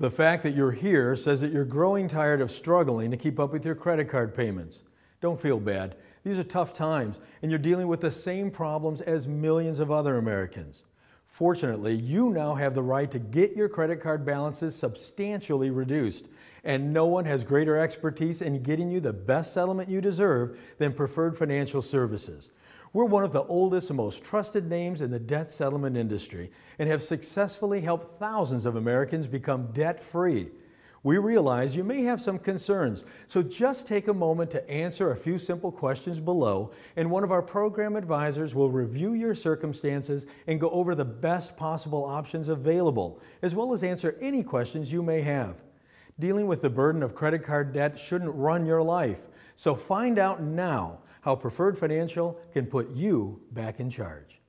The fact that you're here says that you're growing tired of struggling to keep up with your credit card payments. Don't feel bad. These are tough times, and you're dealing with the same problems as millions of other Americans. Fortunately, you now have the right to get your credit card balances substantially reduced, and no one has greater expertise in getting you the best settlement you deserve than Preferred Financial Services. We're one of the oldest and most trusted names in the debt settlement industry and have successfully helped thousands of Americans become debt free. We realize you may have some concerns, so just take a moment to answer a few simple questions below, and one of our program advisors will review your circumstances and go over the best possible options available, as well as answer any questions you may have. Dealing with the burden of credit card debt shouldn't run your life, so find out now how Preferred Financial can put you back in charge.